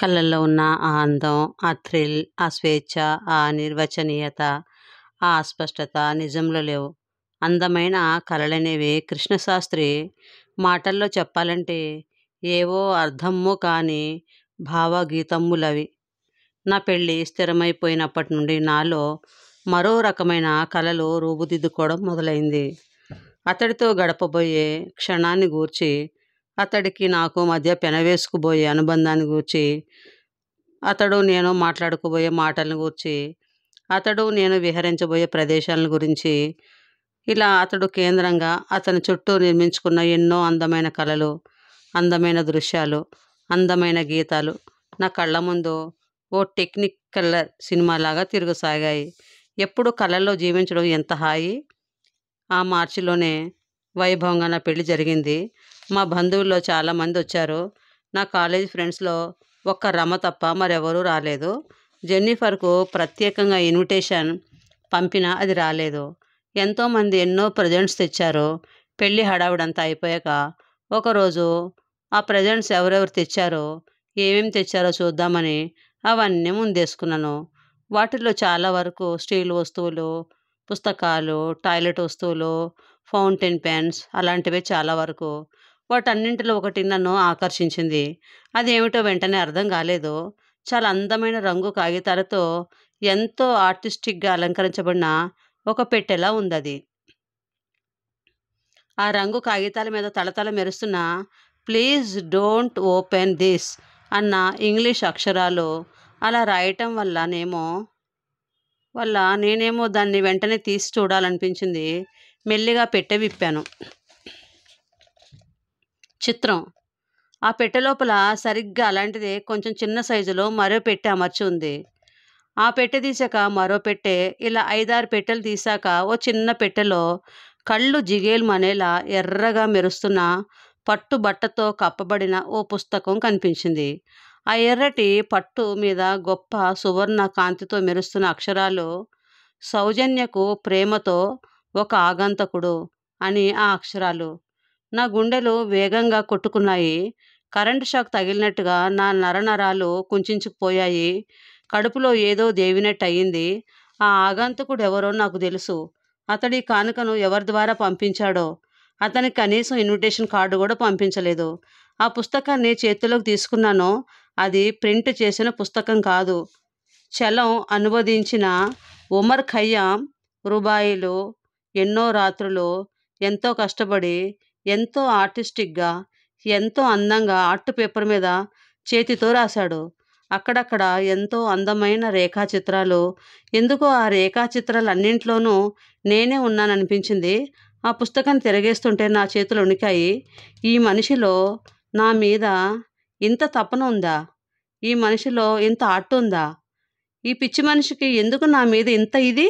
కళ్ళల్లో ఉన్న ఆ అందం ఆ థ్రిల్ ఆ స్వేచ్ఛ ఆ నిర్వచనీయత ఆ అస్పష్టత నిజంలో లేవు అందమైన కళలనేవి కృష్ణశాస్త్రి మాటల్లో చెప్పాలంటే ఏవో అర్థమ్ము కాని భావగీతమ్ములవి నా పెళ్ళి స్థిరమైపోయినప్పటి నుండి నాలో మరో రకమైన కళలు రూపుదిద్దుకోవడం మొదలైంది అతడితో గడపబోయే క్షణాన్ని గూర్చి అతడికి నాకు మధ్య పెనవేసుకుపోయే అనుబంధాన్ని గూర్చి అతడు నేను మాట్లాడుకోబోయే మాటలను గూర్చి అతడు నేను విహరించబోయే ప్రదేశాల గురించి ఇలా అతడు కేంద్రంగా అతని చుట్టూ నిర్మించుకున్న ఎన్నో అందమైన కళలు అందమైన దృశ్యాలు అందమైన గీతాలు నా కళ్ళ ముందు ఓ టెక్నిక్ కలర్ సినిమా లాగా తిరుగుసాగాయి ఎప్పుడు కళల్లో జీవించడం ఎంత హాయి ఆ మార్చిలోనే వైభవంగా నా పెళ్లి జరిగింది మా బంధువుల్లో చాలామంది వచ్చారు నా కాలేజ్ ఫ్రెండ్స్లో ఒక్క రమ తప్ప మరెవరూ రాలేదు జెన్నిఫర్కు ప్రత్యేకంగా ఇన్విటేషన్ పంపినా అది రాలేదు ఎంతోమంది ఎన్నో ప్రజెంట్స్ తెచ్చారు పెళ్ళి హడావిడంతా అయిపోయాక ఒకరోజు ఆ ప్రజెంట్స్ ఎవరెవరు తెచ్చారో ఏమేమి తెచ్చారో చూద్దామని అవన్నీ ముందేసుకున్నాను వాటిల్లో చాలా వరకు స్టీల్ వస్తువులు పుస్తకాలు టాయిలెట్ వస్తువులు ఫౌంటైన్ పెన్స్ అలాంటివి చాలా వరకు వాటన్నింటిలో ఒకటి నన్ను ఆకర్షించింది అదేమిటో వెంటనే అర్థం కాలేదు చాలా అందమైన రంగు కాగితాలతో ఎంతో ఆర్టిస్టిక్గా అలంకరించబడిన ఒక పెట్టెలా ఉంది అది ఆ రంగు కాగితాల మీద తలతల మెరుస్తున్న ప్లీజ్ డోంట్ ఓపెన్ దిస్ అన్న ఇంగ్లీష్ అక్షరాలు అలా రాయటం వల్లనేమో వల్ల నేనేమో దాన్ని వెంటనే తీసి చూడాలనిపించింది మెల్లిగా పెట్టె విప్పాను చిత్రం ఆ పెట్టె లోపల సరిగ్గా అలాంటిదే కొంచెం చిన్న సైజులో మరో పెట్టె అమర్చి ఉంది ఆ పెట్టె తీసాక మరో పెట్టె ఇలా ఐదారు పెట్టెలు తీసాక ఓ చిన్న పెట్టెలో కళ్ళు జిగేలు మనేలా ఎర్రగా మెరుస్తున్న పట్టు బట్టతో కప్పబడిన ఓ పుస్తకం కనిపించింది ఆ ఎర్రటి పట్టు మీద గొప్ప సువర్ణ కాంతితో మెరుస్తున్న అక్షరాలు సౌజన్యకు ప్రేమతో ఒక ఆగంతకుడు అని ఆ అక్షరాలు నా గుండెలు వేగంగా కొట్టుకున్నాయి కరెంట్ షాక్ తగిలినట్టుగా నా నరనరాలు కుంచుకుపోయాయి కడుపులో ఏదో దేవినట్టు అయింది ఆ ఆగంతకుడు ఎవరో నాకు తెలుసు అతడి కానుకను ఎవరి ద్వారా పంపించాడో అతనికి కనీసం ఇన్విటేషన్ కార్డు కూడా పంపించలేదు ఆ పుస్తకాన్ని చేతిలోకి తీసుకున్నాను అది ప్రింట్ చేసిన పుస్తకం కాదు చలం అనువదించిన ఉమర్ ఖయ్యాం రూబాయిలు ఎన్నో రాత్రులు ఎంతో కష్టపడి ఎంతో ఆర్టిస్టిక్గా ఎంతో అందంగా ఆర్ట్ పేపర్ మీద చేతితో రాశాడు అక్కడక్కడ ఎంతో అందమైన రేఖాచిత్రాలు ఎందుకో ఆ రేఖాచిత్రాలు అన్నింట్లోనూ నేనే ఉన్నాననిపించింది ఆ పుస్తకాన్ని తిరగేస్తుంటే నా చేతులు ఉనికాయి ఈ మనిషిలో నా మీద ఇంత తపన ఉందా ఈ మనిషిలో ఇంత ఆర్ట్ ఉందా ఈ పిచ్చి మనిషికి ఎందుకు నా మీద ఇంత ఇది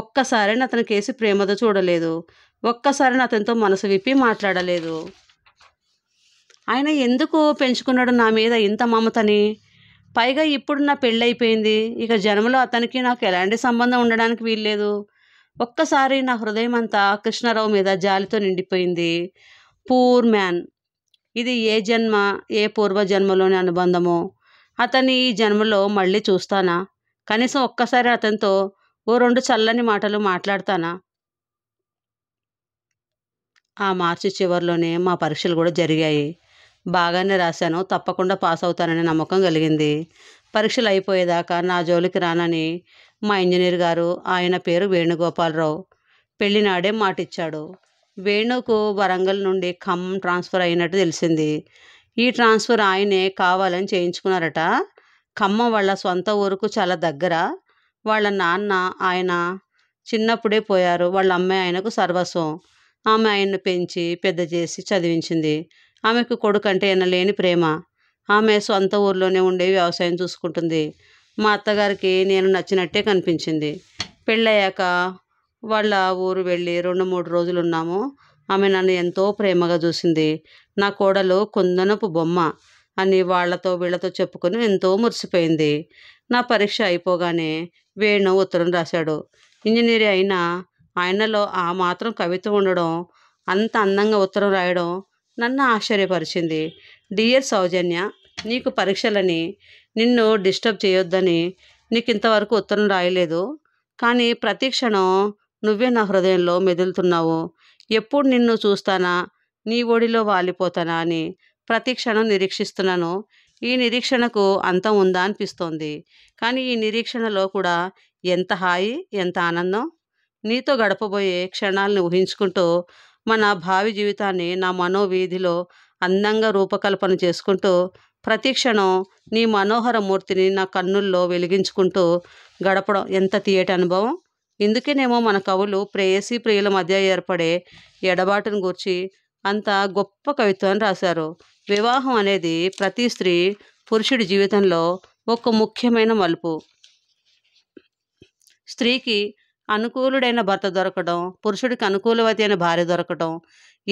ఒక్కసారైనా అతని కేసి ప్రేమతో చూడలేదు ఒక్కసారైనా అతనితో మనసు విప్పి మాట్లాడలేదు ఆయన ఎందుకు పెంచుకున్నాడు నా మీద ఇంత మమతని పైగా ఇప్పుడు నా పెళ్ళైపోయింది ఇక జన్మలో అతనికి నాకు ఎలాంటి సంబంధం ఉండడానికి వీల్లేదు ఒక్కసారి నా హృదయం అంతా కృష్ణారావు మీద జాలితో నిండిపోయింది పూర్ మ్యాన్ ఇది ఏ జన్మ ఏ పూర్వ జన్మలోని అనుబంధమో అతన్ని ఈ జన్మలో మళ్ళీ చూస్తానా కనీసం ఒక్కసారి అతనితో ఓ రెండు చల్లని మాటలు మాట్లాడతానా ఆ మార్చి చివరిలోనే మా పరీక్షలు కూడా జరిగాయి బాగానే రాశాను తప్పకుండా పాస్ అవుతానని నమ్మకం కలిగింది పరీక్షలు అయిపోయేదాకా నా జోలికి రానని మా ఇంజనీర్ గారు ఆయన పేరు వేణుగోపాలరావు పెళ్ళినాడే మాటిచ్చాడు వేణుకు వరంగల్ నుండి ఖమ్ ట్రాన్స్ఫర్ అయినట్టు తెలిసింది ఈ ట్రాన్స్ఫర్ ఆయనే కావాలని చేయించుకున్నారట ఖమ్మం వాళ్ళ సొంత ఊరుకు చాలా దగ్గర వాళ్ళ నాన్న ఆయన చిన్నప్పుడే పోయారు వాళ్ళ అమ్మాయి ఆయనకు సర్వస్వం ఆమె ఆయన్ను పెంచి పెద్ద చేసి చదివించింది ఆమెకు కొడుకు అంటే ఎనలేని ప్రేమ ఆమె సొంత ఊర్లోనే ఉండే వ్యవసాయం చూసుకుంటుంది మా అత్తగారికి నేను నచ్చినట్టే కనిపించింది పెళ్ళయ్యాక వాళ్ళ ఊరు వెళ్ళి రెండు మూడు రోజులు ఉన్నాము ఆమె నన్ను ఎంతో ప్రేమగా చూసింది నా కోడలు కొందనపు బొమ్మ అని వాళ్లతో వీళ్లతో చెప్పుకొని ఎంతో మురిసిపోయింది నా పరీక్ష అయిపోగానే వేణు ఉత్తరం రాశాడు ఇంజనీర్ అయిన ఆయనలో ఆ మాత్రం కవిత్వం ఉండడం అంత అందంగా ఉత్తరం రాయడం నన్ను ఆశ్చర్యపరిచింది డియర్ సౌజన్య నీకు పరీక్షలని నిన్ను డిస్టర్బ్ చేయొద్దని నీకు ఇంతవరకు ఉత్తరం రాయలేదు కానీ ప్రతి క్షణం నువ్వే నా హృదయంలో మెదులుతున్నావు ఎప్పుడు నిన్ను చూస్తానా నీ ఒడిలో వాలిపోతానా అని ప్రతి క్షణం నిరీక్షిస్తున్నాను ఈ నిరీక్షణకు అంతం ఉందా అనిపిస్తోంది కానీ ఈ నిరీక్షణలో కూడా ఎంత హాయి ఎంత ఆనందం నీతో గడపబోయే క్షణాలను ఊహించుకుంటూ మన భావి జీవితాన్ని నా మనోవీధిలో అందంగా రూపకల్పన చేసుకుంటూ ప్రతి క్షణం నీ మనోహర మూర్తిని నా కన్నుల్లో వెలిగించుకుంటూ గడపడం ఎంత తీయటి అనుభవం ఇందుకేనేమో మన కవులు ప్రేయసి ప్రియుల మధ్య ఏర్పడే ఎడబాటును గూర్చి అంత గొప్ప కవిత్వాన్ని రాశారు వివాహం అనేది ప్రతి స్త్రీ పురుషుడి జీవితంలో ఒక ముఖ్యమైన మలుపు స్త్రీకి అనుకూలుడైన భర్త దొరకడం పురుషుడికి అనుకూలవతైన భార్య దొరకడం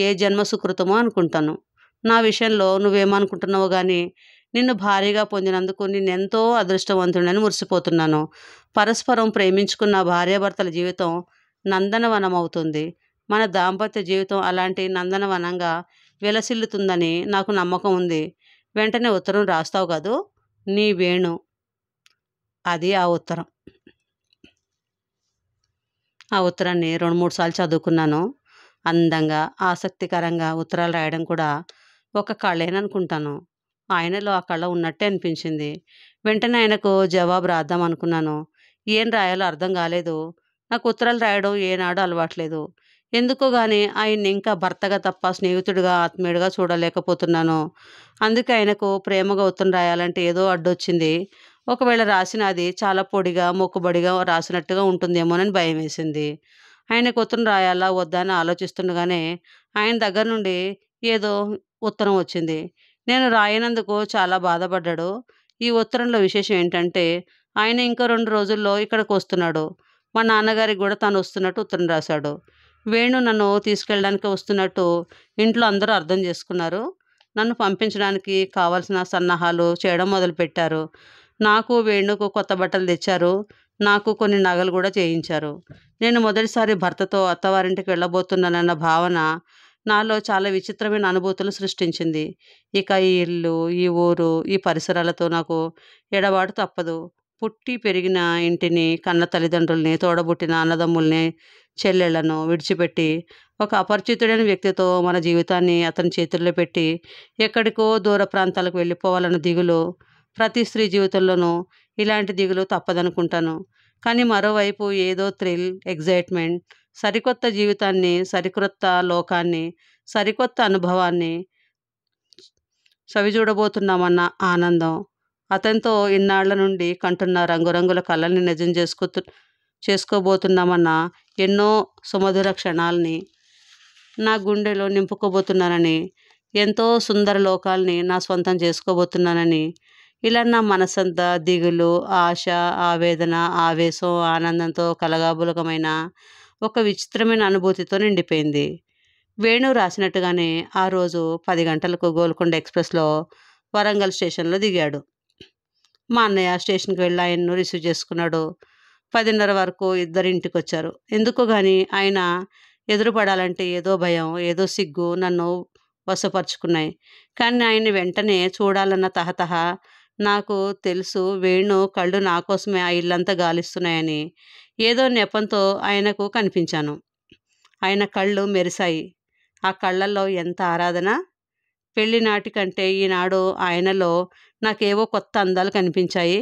ఏ జన్మ సుకృతమో అనుకుంటాను నా విషయంలో నువ్వేమనుకుంటున్నావు కానీ నిన్ను భారీగా పొందినందుకు ఎంతో అదృష్టవంతుడని మురిసిపోతున్నాను పరస్పరం ప్రేమించుకున్న భార్యాభర్తల జీవితం నందనవనం అవుతుంది మన దాంపత్య జీవితం అలాంటి నందనవనంగా విలసిల్లుతుందని నాకు నమ్మకం ఉంది వెంటనే ఉత్తరం రాస్తావు కాదు నీ వేణు అది ఆ ఉత్తరం ఆ ఉత్తరాన్ని రెండు మూడు సార్లు చదువుకున్నాను అందంగా ఆసక్తికరంగా ఉత్తరాలు రాయడం కూడా ఒక కళేననుకుంటాను ఆయనలో ఆ కళ ఉన్నట్టే అనిపించింది వెంటనే ఆయనకు జవాబు రాద్దాం అనుకున్నాను ఏం రాయాలో అర్థం కాలేదు నాకు ఉత్తరాలు రాయడం ఏనాడు అలవాట్లేదు ఎందుకో గానీ ఆయన్ని ఇంకా భర్తగా తప్ప స్నేహితుడిగా ఆత్మీయుడిగా చూడలేకపోతున్నాను అందుకే ఆయనకు ప్రేమగా ఉత్తరం రాయాలంటే ఏదో అడ్డొచ్చింది ఒకవేళ రాసిన అది చాలా పొడిగా మొక్కుబడిగా రాసినట్టుగా ఉంటుందేమోనని భయం వేసింది ఆయనకు ఉత్తరం రాయాలా వద్దా అని ఆలోచిస్తుండగానే ఆయన దగ్గర నుండి ఏదో ఉత్తరం వచ్చింది నేను రాయనందుకు చాలా బాధపడ్డాడు ఈ ఉత్తరంలో విశేషం ఏంటంటే ఆయన ఇంకా రెండు రోజుల్లో ఇక్కడికి వస్తున్నాడు మా నాన్నగారికి కూడా తను వస్తున్నట్టు ఉత్తరం రాశాడు వేణు నన్ను తీసుకెళ్ళడానికి వస్తున్నట్టు ఇంట్లో అందరూ అర్థం చేసుకున్నారు నన్ను పంపించడానికి కావాల్సిన సన్నాహాలు చేయడం మొదలుపెట్టారు నాకు వేణుకు కొత్త బట్టలు తెచ్చారు నాకు కొన్ని నగలు కూడా చేయించారు నేను మొదటిసారి భర్తతో అత్తవారింటికి వెళ్ళబోతున్నానన్న భావన నాలో చాలా విచిత్రమైన అనుభూతులు సృష్టించింది ఇక ఈ ఇల్లు ఈ ఊరు ఈ పరిసరాలతో నాకు ఎడబాటు తప్పదు పుట్టి పెరిగిన ఇంటిని కన్న తల్లిదండ్రుల్ని తోడబుట్టిన అన్నదమ్ముల్ని చెల్లెళ్లను విడిచిపెట్టి ఒక అపరిచితుడైన వ్యక్తితో మన జీవితాన్ని అతని చేతుల్లో పెట్టి ఎక్కడికో దూర ప్రాంతాలకు వెళ్ళిపోవాలన్న దిగులు ప్రతి స్త్రీ జీవితంలోనూ ఇలాంటి దిగులు తప్పదనుకుంటాను కానీ మరోవైపు ఏదో థ్రిల్ ఎగ్జైట్మెంట్ సరికొత్త జీవితాన్ని సరికొత్త లోకాన్ని సరికొత్త అనుభవాన్ని చవిచూడబోతున్నామన్న ఆనందం అతనితో ఇన్నాళ్ల నుండి కంటున్న రంగురంగుల కళల్ని నిజం చేసుకు చేసుకోబోతున్నామన్న ఎన్నో సుమధుర క్షణాలని నా గుండెలో నింపుకోబోతున్నానని ఎంతో సుందర లోకాల్ని నా సొంతం చేసుకోబోతున్నానని ఇలా నా మనసంతా దిగులు ఆశ ఆవేదన ఆవేశం ఆనందంతో కలగాబులకమైన ఒక విచిత్రమైన అనుభూతితో నిండిపోయింది వేణు రాసినట్టుగానే ఆ రోజు పది గంటలకు గోల్కొండ ఎక్స్ప్రెస్లో వరంగల్ స్టేషన్లో దిగాడు మా అన్నయ్య స్టేషన్కి వెళ్ళి ఆయన్ను రిసీవ్ చేసుకున్నాడు పదిన్నర వరకు ఇద్దరింటికి వచ్చారు ఎందుకు కానీ ఆయన ఎదురుపడాలంటే ఏదో భయం ఏదో సిగ్గు నన్ను వశపరుచుకున్నాయి కానీ ఆయన్ని వెంటనే చూడాలన్న తహతహ నాకు తెలుసు వేణు కళ్ళు నా కోసమే ఆ ఇల్లంతా గాలిస్తున్నాయని ఏదో నెపంతో ఆయనకు కనిపించాను ఆయన కళ్ళు మెరిశాయి ఆ కళ్ళల్లో ఎంత ఆరాధన పెళ్లి నాటి కంటే ఈనాడు ఆయనలో నాకేవో కొత్త అందాలు కనిపించాయి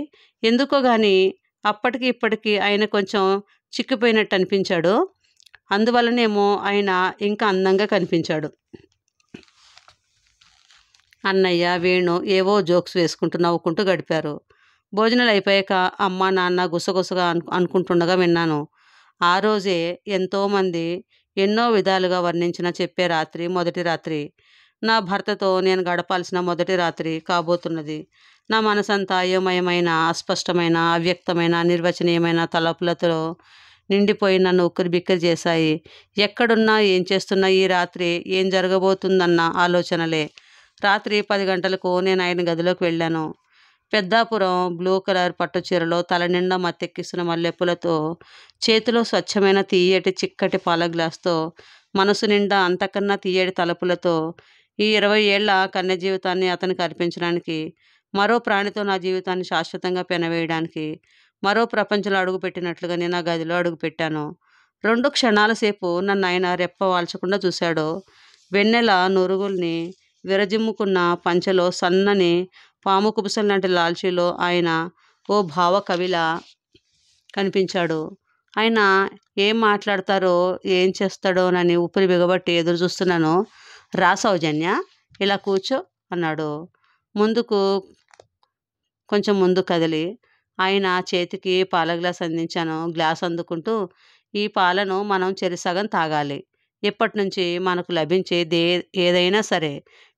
ఎందుకో కానీ అప్పటికి ఇప్పటికి ఆయన కొంచెం చిక్కిపోయినట్టు అనిపించాడు అందువలనేమో ఆయన ఇంకా అందంగా కనిపించాడు అన్నయ్య వేణు ఏవో జోక్స్ వేసుకుంటూ నవ్వుకుంటూ గడిపారు భోజనాలు అయిపోయాక అమ్మ నాన్న గుసగుసగా అను అనుకుంటుండగా విన్నాను ఆ రోజే ఎంతోమంది ఎన్నో విధాలుగా వర్ణించిన చెప్పే రాత్రి మొదటి రాత్రి నా భర్తతో నేను గడపాల్సిన మొదటి రాత్రి కాబోతున్నది నా మనసంతా అయోమయమైన అస్పష్టమైన అవ్యక్తమైన నిర్వచనీయమైన తలపులతో నిండిపోయి నన్ను ఉక్కిరి బిక్కిరి చేశాయి ఎక్కడున్నా ఏం చేస్తున్నా ఈ రాత్రి ఏం జరగబోతుందన్న ఆలోచనలే రాత్రి పది గంటలకు నేను ఆయన గదిలోకి వెళ్ళాను పెద్దాపురం బ్లూ కలర్ పట్టు చీరలో తల నిండా మత్తెక్కిస్తున్న మల్లెప్పులతో చేతిలో స్వచ్ఛమైన తీయటి చిక్కటి పాల గ్లాస్తో మనసు నిండా అంతకన్నా తీయటి తలపులతో ఈ ఇరవై ఏళ్ల కన్య జీవితాన్ని అతనికి అర్పించడానికి మరో ప్రాణితో నా జీవితాన్ని శాశ్వతంగా పెనవేయడానికి మరో ప్రపంచంలో అడుగుపెట్టినట్లుగా నేను ఆ గదిలో అడుగుపెట్టాను రెండు క్షణాల సేపు నన్ను ఆయన రెప్ప వాల్చకుండా చూశాడు వెన్నెల నురుగుల్ని విరజిమ్ముకున్న పంచెలో సన్నని పాము కుబుసం లాంటి లాల్చీలో ఆయన ఓ భావ కవిల కనిపించాడు ఆయన ఏం మాట్లాడతారో ఏం చేస్తాడో నని ఊపిరి బిగబట్టి ఎదురు చూస్తున్నాను రా సౌజన్య ఇలా కూర్చో అన్నాడు ముందుకు కొంచెం ముందు కదిలి ఆయన చేతికి పాల గ్లాస్ అందించాను గ్లాస్ అందుకుంటూ ఈ పాలను మనం చెరిసగం తాగాలి ఇప్పటి నుంచి మనకు లభించే దే ఏదైనా సరే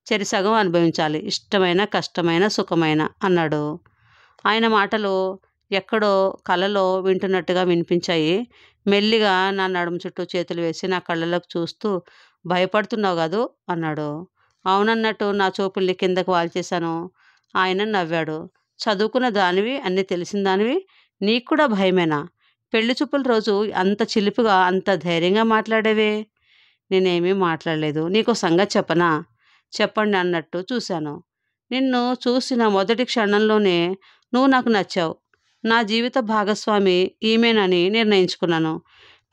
చెరిసగం అనుభవించాలి ఇష్టమైన కష్టమైన సుఖమైన అన్నాడు ఆయన మాటలు ఎక్కడో కలలో వింటున్నట్టుగా వినిపించాయి మెల్లిగా నా నడుము చుట్టూ చేతులు వేసి నా కళ్ళలోకి చూస్తూ భయపడుతున్నావు కాదు అన్నాడు అవునన్నట్టు నా చూపుల్ని కిందకు వాల్చేశాను ఆయన నవ్వాడు చదువుకున్న దానివి అన్ని తెలిసిన దానివి నీకు కూడా భయమేనా పెళ్లి చూపుల రోజు అంత చిలిపిగా అంత ధైర్యంగా మాట్లాడేవే నేనేమీ మాట్లాడలేదు నీకు సంగతి చెప్పనా చెప్పండి అన్నట్టు చూశాను నిన్ను చూసిన మొదటి క్షణంలోనే నువ్వు నాకు నచ్చావు నా జీవిత భాగస్వామి ఈమెనని నిర్ణయించుకున్నాను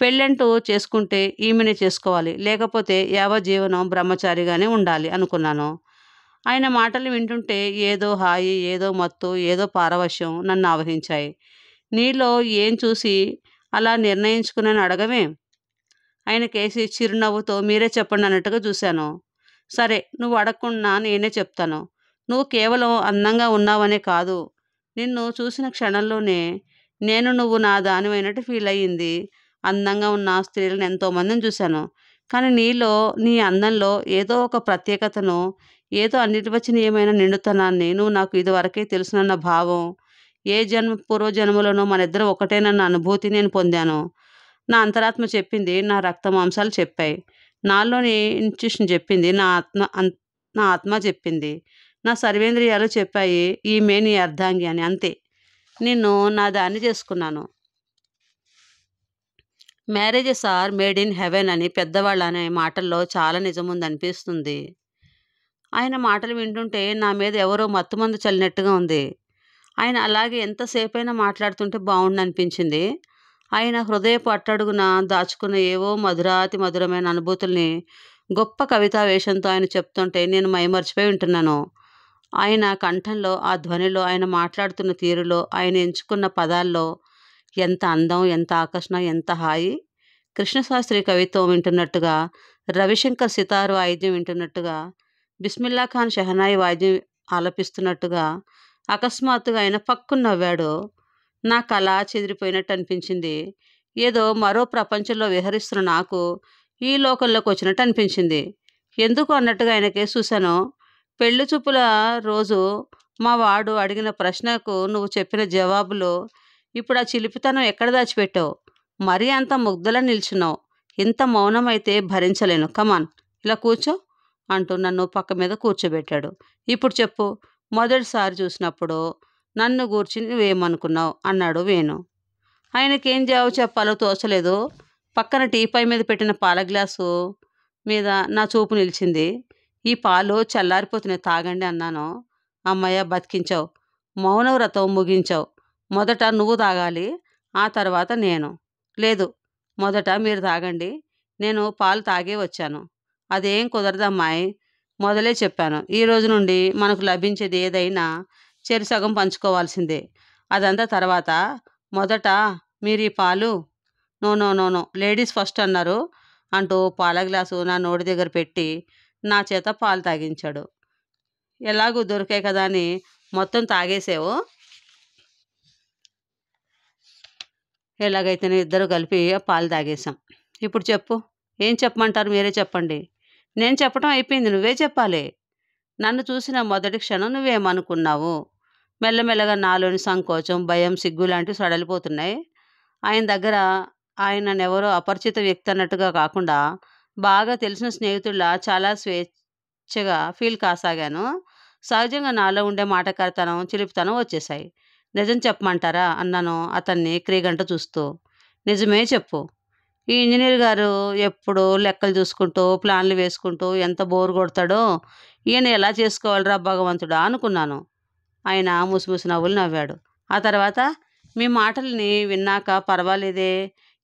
పెళ్ళంటూ చేసుకుంటే ఈమెనే చేసుకోవాలి లేకపోతే యావ జీవనం బ్రహ్మచారిగానే ఉండాలి అనుకున్నాను ఆయన మాటలు వింటుంటే ఏదో హాయి ఏదో మత్తు ఏదో పారవశ్యం నన్ను ఆవహించాయి నీలో ఏం చూసి అలా నిర్ణయించుకున్నాను అడగమే ఆయన కేసి చిరునవ్వుతో మీరే చెప్పండి అన్నట్టుగా చూశాను సరే నువ్వు అడగకుండా నేనే చెప్తాను నువ్వు కేవలం అందంగా ఉన్నావనే కాదు నిన్ను చూసిన క్షణంలోనే నేను నువ్వు నా దానివైనట్టు ఫీల్ అయ్యింది అందంగా ఉన్న స్త్రీలను ఎంతోమందిని చూశాను కానీ నీలో నీ అందంలో ఏదో ఒక ప్రత్యేకతను ఏదో అన్నిటివచ్చిన ఏమైనా నిండుతనాన్ని నువ్వు నాకు ఇదివరకే తెలుసునన్న భావం ఏ జన్మ పూర్వజన్మలోనో మన ఇద్దరు ఒకటేనన్న అనుభూతి నేను పొందాను నా అంతరాత్మ చెప్పింది నా రక్త మాంసాలు చెప్పాయి నాలోని ఇన్స్టిట్యూషన్ చెప్పింది నా ఆత్మ నా ఆత్మ చెప్పింది నా సర్వేంద్రియాలు చెప్పాయి ఈమె నీ అర్ధాంగి అని అంతే నిన్ను నా దాన్ని చేసుకున్నాను marriages are made in heaven అని పెద్దవాళ్ళు అనే మాటల్లో చాలా నిజముంది అనిపిస్తుంది ఆయన మాటలు వింటుంటే నా మీద ఎవరో మత్తుమందు చల్లినట్టుగా ఉంది ఆయన అలాగే ఎంతసేపైనా మాట్లాడుతుంటే బాగుండు అనిపించింది ఆయన హృదయపు అట్టడుగున దాచుకున్న ఏవో మధురాతి మధురమైన అనుభూతుల్ని గొప్ప కవితా వేషంతో ఆయన చెప్తుంటే నేను మైమర్చిపోయి ఉంటున్నాను ఆయన కంఠంలో ఆ ధ్వనిలో ఆయన మాట్లాడుతున్న తీరులో ఆయన ఎంచుకున్న పదాల్లో ఎంత అందం ఎంత ఆకర్షణ ఎంత హాయి కృష్ణశాస్త్రి కవిత్వం వింటున్నట్టుగా రవిశంకర్ సితార్ వాయిద్యం వింటున్నట్టుగా బిస్మిల్లా ఖాన్ షెహనాయి వాయిద్యం ఆలపిస్తున్నట్టుగా అకస్మాత్తుగా ఆయన పక్కు నవ్వాడు నా కళ చెదిరిపోయినట్టు అనిపించింది ఏదో మరో ప్రపంచంలో విహరిస్తున్న నాకు ఈ లోకంలోకి వచ్చినట్టు అనిపించింది ఎందుకు అన్నట్టుగా ఆయనకే చూశాను పెళ్లి చూపుల రోజు మా వాడు అడిగిన ప్రశ్నకు నువ్వు చెప్పిన జవాబులు ఇప్పుడు ఆ చిలిపితనం ఎక్కడ దాచిపెట్టావు మరీ అంత ముగ్ధలా నిల్చున్నావు ఇంత మౌనమైతే భరించలేను కమాన్ ఇలా కూర్చో అంటూ నన్ను పక్క మీద కూర్చోబెట్టాడు ఇప్పుడు చెప్పు మొదటిసారి చూసినప్పుడు నన్ను గూర్చి నువ్వేమనుకున్నావు అన్నాడు వేణు ఆయనకేం జవాబు చెప్పాలో తోచలేదు పక్కన టీపాయ్ మీద పెట్టిన పాల గ్లాసు మీద నా చూపు నిలిచింది ఈ పాలు చల్లారిపోతున్న తాగండి అన్నాను అమ్మయ్య బతికించావు మౌనవ్రతం ముగించావు మొదట నువ్వు తాగాలి ఆ తర్వాత నేను లేదు మొదట మీరు తాగండి నేను పాలు తాగే వచ్చాను అదేం కుదరదమ్మాయి మొదలే చెప్పాను ఈ రోజు నుండి మనకు లభించేది ఏదైనా చెరుసగం పంచుకోవాల్సిందే అదంతా తర్వాత మొదట మీరు ఈ పాలు no no no no ladies first అన్నారు అంటూ పాల గ్లాసు నా నోటి దగ్గర పెట్టి నా చేత పాలు తాగించాడు ఎలాగూ దొరికాయి కదా అని మొత్తం తాగేసావు ఎలాగైతేనే ఇద్దరు కలిపి పాలు తాగేసాం ఇప్పుడు చెప్పు ఏం చెప్పమంటారు మీరే చెప్పండి నేను చెప్పడం అయిపోయింది నువ్వే చెప్పాలి నన్ను చూసిన మొదటి క్షణం నువ్వేమనుకున్నావు మెల్లమెల్లగా నాలోని సంకోచం భయం సిగ్గు లాంటివి సడలిపోతున్నాయి ఆయన దగ్గర ఆయన ఎవరో అపరిచిత వ్యక్తి అన్నట్టుగా కాకుండా బాగా తెలిసిన స్నేహితుల్లా చాలా స్వేచ్ఛగా ఫీల్ కాసాగాను సహజంగా నాలో ఉండే మాటకారితనం చిలిపితనం వచ్చేసాయి నిజం చెప్పమంటారా అన్నాను అతన్ని క్రీగంట చూస్తూ నిజమే చెప్పు ఈ ఇంజనీర్ గారు ఎప్పుడు లెక్కలు చూసుకుంటూ ప్లాన్లు వేసుకుంటూ ఎంత బోరు కొడతాడో ఈయన ఎలా చేసుకోవాలిరా భగవంతుడా అనుకున్నాను ఆయన ముసిముసి నవ్వులు నవ్వాడు ఆ తర్వాత మీ మాటల్ని విన్నాక పర్వాలేదే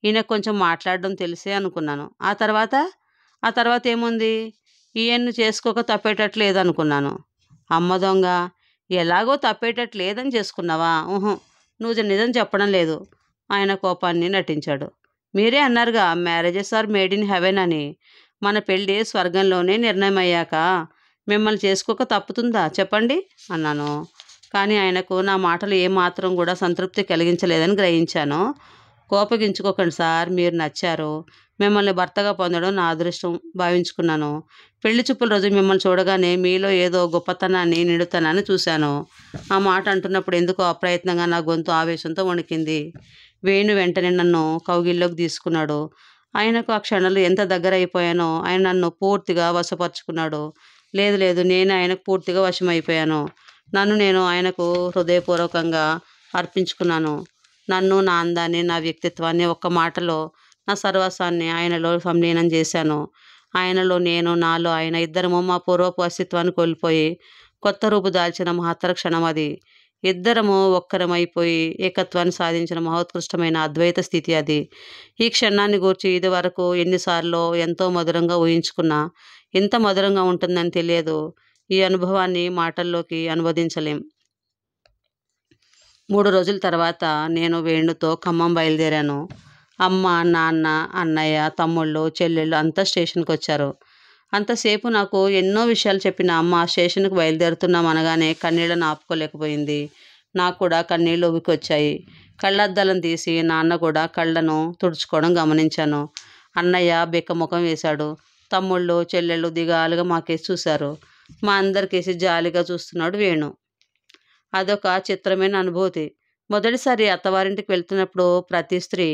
ఈయన కొంచెం మాట్లాడడం తెలిసే అనుకున్నాను ఆ తర్వాత ఆ తర్వాత ఏముంది ఈయన్ను చేసుకోక తప్పేటట్లేదు అనుకున్నాను అమ్మ దొంగ ఎలాగో తప్పేటట్లేదని చేసుకున్నావా ఊహం నువ్వు నిజం చెప్పడం లేదు ఆయన కోపాన్ని నటించాడు మీరే అన్నారుగా marriages are made in heaven అని మన పెళ్ళి స్వర్గంలోనే నిర్ణయం అయ్యాక మిమ్మల్ని చేసుకోక తప్పుతుందా చెప్పండి అన్నాను కానీ ఆయనకు నా మాటలు ఏమాత్రం కూడా సంతృప్తి కలిగించలేదని గ్రహించాను కోపగించుకోకండి సార్ మీరు నచ్చారు మిమ్మల్ని భర్తగా పొందడం నా అదృష్టం భావించుకున్నాను పెళ్లి చూపుల రోజు మిమ్మల్ని చూడగానే మీలో ఏదో గొప్పతనాన్ని నిండుతనాన్ని చూశాను ఆ మాట అంటున్నప్పుడు ఎందుకో అప్రయత్నంగా నా గొంతు ఆవేశంతో వణికింది వేణు వెంటనే నన్ను కౌగిల్లోకి తీసుకున్నాడు ఆయనకు ఆ క్షణాలు ఎంత దగ్గర అయిపోయానో ఆయన నన్ను పూర్తిగా వశపరుచుకున్నాడు లేదు లేదు నేను ఆయనకు పూర్తిగా వశమైపోయాను నన్ను నేను ఆయనకు హృదయపూర్వకంగా అర్పించుకున్నాను నన్ను నా అందాన్ని నా వ్యక్తిత్వాన్ని ఒక్క మాటలో నా సర్వస్వాన్ని ఆయనలో సంలీనం చేశాను ఆయనలో నేను నాలో ఆయన ఇద్దరము మా పూర్వపు అస్తిత్వాన్ని కోల్పోయి కొత్త రూపు దాల్చిన మహత్తర క్షణం అది ఇద్దరము ఒక్కరమైపోయి ఏకత్వాన్ని సాధించిన మహోత్కృష్టమైన అద్వైత స్థితి అది ఈ క్షణాన్ని గూర్చి ఇది వరకు ఎన్నిసార్లు ఎంతో మధురంగా ఊహించుకున్నా ఇంత మధురంగా ఉంటుందని తెలియదు ఈ అనుభవాన్ని మాటల్లోకి అనువదించలేం మూడు రోజుల తర్వాత నేను వేణుతో ఖమ్మం బయలుదేరాను అమ్మ నాన్న అన్నయ్య తమ్ముళ్ళు చెల్లెళ్ళు అంతా స్టేషన్కి వచ్చారు అంతసేపు నాకు ఎన్నో విషయాలు చెప్పిన అమ్మ స్టేషన్కి బయలుదేరుతున్నాం అనగానే కన్నీళ్ళను ఆపుకోలేకపోయింది నాకు కూడా కన్నీళ్ళు ఉబికొచ్చాయి కళ్ళద్దాలను తీసి నాన్న కూడా కళ్ళను తుడుచుకోవడం గమనించాను అన్నయ్య బిక్కముఖం వేశాడు తమ్ముళ్ళు చెల్లెళ్ళు దిగాలుగా మాకేసి చూశారు మా అందరికేసి జాలిగా చూస్తున్నాడు వేణు అదొక చిత్రమైన అనుభూతి మొదటిసారి అత్తవారింటికి వెళ్తున్నప్పుడు ప్రతి స్త్రీ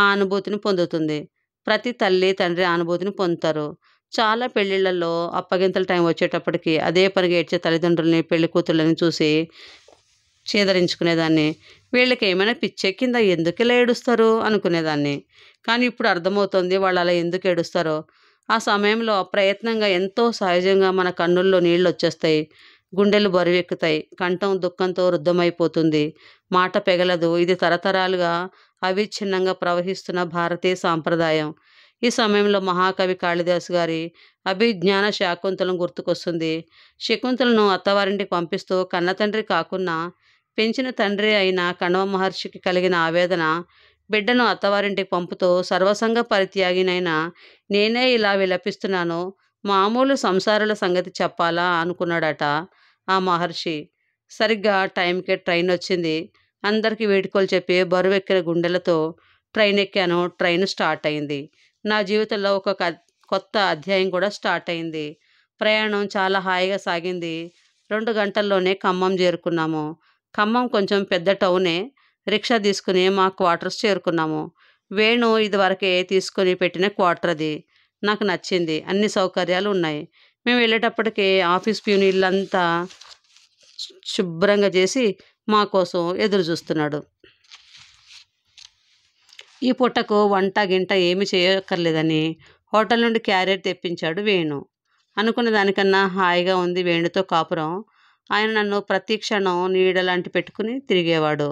ఆ అనుభూతిని పొందుతుంది ప్రతి తల్లి తండ్రి అనుభూతిని పొందుతారు చాలా పెళ్ళిళ్ళల్లో అప్పగింతల టైం వచ్చేటప్పటికి అదే పనిగా ఏడ్చే తల్లిదండ్రులని పెళ్లి కూతుళ్ళని చూసి చేదరించుకునేదాన్ని వీళ్ళకి ఏమైనా పిచ్చెక్కిందా ఎందుకు ఇలా ఏడుస్తారు అనుకునేదాన్ని కానీ ఇప్పుడు అర్థమవుతుంది వాళ్ళు అలా ఎందుకు ఏడుస్తారో ఆ సమయంలో ప్రయత్నంగా ఎంతో సహజంగా మన కన్నుల్లో నీళ్ళు వచ్చేస్తాయి గుండెలు బరువెక్కుతాయి కంఠం దుఃఖంతో రుద్ధమైపోతుంది మాట పెగలదు ఇది తరతరాలుగా అవిచ్ఛిన్నంగా ప్రవహిస్తున్న భారతీయ సాంప్రదాయం ఈ సమయంలో మహాకవి కాళిదాసు గారి అభిజ్ఞాన శాకుంతలం గుర్తుకొస్తుంది శకుంతలను అత్తవారింటికి పంపిస్తూ కన్నతండ్రి కాకున్నా పెంచిన తండ్రి అయిన కణవ మహర్షికి కలిగిన ఆవేదన బిడ్డను అత్తవారింటికి పంపుతూ సర్వసంగ పరిత్యాగినైనా నేనే ఇలా విలపిస్తున్నాను మామూలు సంసారుల సంగతి చెప్పాలా అనుకున్నాడట ఆ మహర్షి సరిగ్గా టైంకే ట్రైన్ వచ్చింది అందరికీ వేడుకలు చెప్పి బరువెక్కిన గుండెలతో ట్రైన్ ఎక్కాను ట్రైన్ స్టార్ట్ అయింది నా జీవితంలో ఒక కొత్త అధ్యాయం కూడా స్టార్ట్ అయింది ప్రయాణం చాలా హాయిగా సాగింది రెండు గంటల్లోనే ఖమ్మం చేరుకున్నాము ఖమ్మం కొంచెం పెద్ద టౌనే రిక్షా తీసుకుని మా క్వార్టర్స్ చేరుకున్నాము వేణు ఇదివరకే తీసుకొని పెట్టిన క్వార్టర్ అది నాకు నచ్చింది అన్ని సౌకర్యాలు ఉన్నాయి మేము వెళ్ళేటప్పటికి ఆఫీస్ ప్యూనీళ్ళంతా శుభ్రంగా చేసి మా కోసం ఎదురు చూస్తున్నాడు ఈ పుట్టకు వంట గింట ఏమి చేయక్కర్లేదని హోటల్ నుండి క్యారెట్ తెప్పించాడు వేణు అనుకున్న దానికన్నా హాయిగా ఉంది వేణుతో కాపురం ఆయన నన్ను ప్రతీక్షణం క్షణం నీడలాంటి పెట్టుకుని తిరిగేవాడు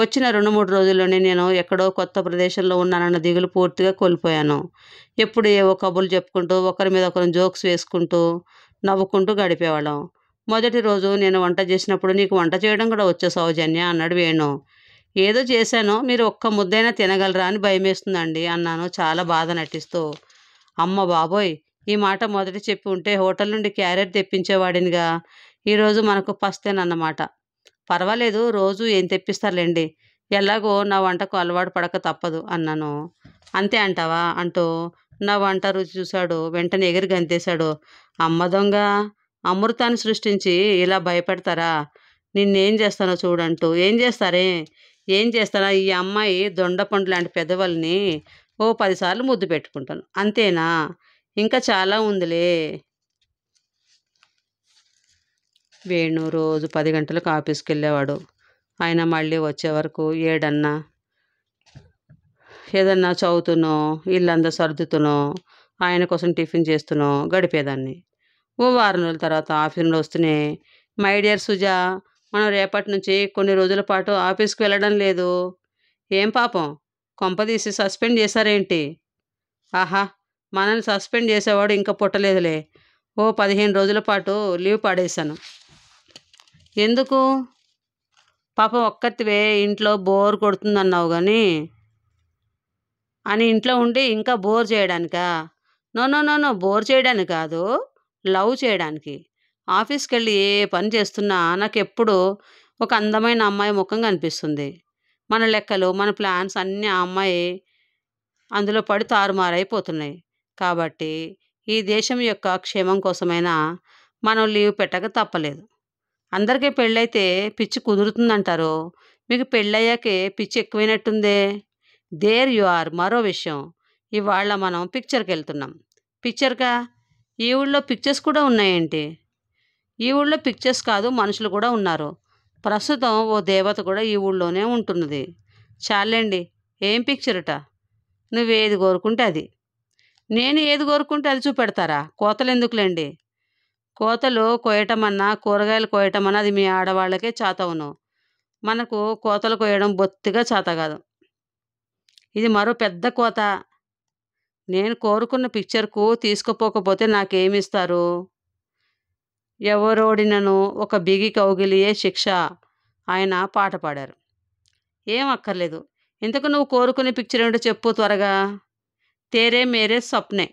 వచ్చిన రెండు మూడు రోజుల్లోనే నేను ఎక్కడో కొత్త ప్రదేశంలో ఉన్నానన్న దిగులు పూర్తిగా కోల్పోయాను ఎప్పుడు ఏవో కబుర్లు చెప్పుకుంటూ ఒకరి మీద ఒకరిని జోక్స్ వేసుకుంటూ నవ్వుకుంటూ గడిపేవాళ్ళం మొదటి రోజు నేను వంట చేసినప్పుడు నీకు వంట చేయడం కూడా వచ్చే సౌజన్య అన్నాడు వేణు ఏదో చేశానో మీరు ఒక్క ముద్దైనా తినగలరా అని భయమేస్తుందండి అన్నాను చాలా బాధ నటిస్తూ అమ్మ బాబోయ్ ఈ మాట మొదట చెప్పి ఉంటే హోటల్ నుండి క్యారెట్ తెప్పించేవాడినిగా ఈరోజు మనకు పస్తేనన్నమాట పర్వాలేదు రోజు ఏం తెప్పిస్తారులేండి ఎలాగో నా వంటకు అలవాటు పడక తప్పదు అన్నాను అంతే అంటావా అంటూ నా వంట రుచి చూశాడు వెంటనే ఎగిరి గంతేశాడు అమ్మ దొంగ అమృతాన్ని సృష్టించి ఇలా భయపెడతారా నిన్నేం చేస్తానో చూడంటూ ఏం చేస్తారే ఏం చేస్తానా ఈ అమ్మాయి దొండపండు లాంటి పెద్దవాళ్ళని ఓ పదిసార్లు ముద్దు పెట్టుకుంటాను అంతేనా ఇంకా చాలా ఉందిలే వేణు రోజు పది గంటలకు ఆఫీస్కి వెళ్ళేవాడు ఆయన మళ్ళీ వచ్చే వరకు ఏడన్నా ఏదన్నా చదువుతునో ఇల్లంతా సర్దుతునో ఆయన కోసం టిఫిన్ చేస్తునో గడిపేదాన్ని ఓ వారం రోజుల తర్వాత ఆఫీస్లో వస్తూనే మై డియర్ సుజా మనం రేపటి నుంచి కొన్ని రోజుల పాటు ఆఫీస్కి వెళ్ళడం లేదు ఏం పాపం కొంపదీసి సస్పెండ్ చేశారేంటి ఆహా మనల్ని సస్పెండ్ చేసేవాడు ఇంకా పుట్టలేదులే ఓ పదిహేను రోజుల పాటు లీవ్ పాడేశాను ఎందుకు పాపం ఒక్కతివే ఇంట్లో బోర్ కొడుతుందన్నావు కానీ అని ఇంట్లో ఉండి ఇంకా బోర్ చేయడానికా no no no no bore చేయడానికి కాదు లవ్ చేయడానికి ఆఫీస్కి వెళ్ళి ఏ పని చేస్తున్నా నాకు ఎప్పుడు ఒక అందమైన అమ్మాయి ముఖం కనిపిస్తుంది మన లెక్కలు మన ప్లాన్స్ అన్ని ఆ అమ్మాయి అందులో పడి తారుమారైపోతున్నాయి కాబట్టి ఈ దేశం యొక్క క్షేమం కోసమైనా మనం లీవ్ పెట్టక తప్పలేదు అందరికీ పెళ్ళైతే పిచ్చి కుదురుతుందంటారు మీకు పెళ్ళయ్యాకే పిచ్చి ఎక్కువైనట్టుందే దేర్ యు ఆర్ మరో విషయం ఇవాళ మనం పిక్చర్కి వెళ్తున్నాం పిక్చర్గా ఈ ఊళ్ళో పిక్చర్స్ కూడా ఉన్నాయేంటి ఈ ఊళ్ళో పిక్చర్స్ కాదు మనుషులు కూడా ఉన్నారు ప్రస్తుతం ఓ దేవత కూడా ఈ ఊళ్ళోనే ఉంటున్నది చాలండి ఏం నువ్వు నువ్వేది కోరుకుంటే అది నేను ఏది కోరుకుంటే అది చూపెడతారా కోతలు ఎందుకులేండి కోతలు కోయటమన్నా కూరగాయలు కోయటమన్నా అది మీ ఆడవాళ్ళకే చాతవును మనకు కోతలు కోయడం బొత్తిగా చేత కాదు ఇది మరో పెద్ద కోత నేను కోరుకున్న పిక్చర్కు తీసుకుపోకపోతే నాకేమిస్తారు ఎవరోడినను ఒక బిగి కౌగిలియే శిక్ష ఆయన పాట పాడారు ఏం అక్కర్లేదు ఇంతకు నువ్వు కోరుకునే పిక్చర్ ఏంటో చెప్పు త్వరగా తేరే మేరే స్వప్నే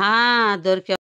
హా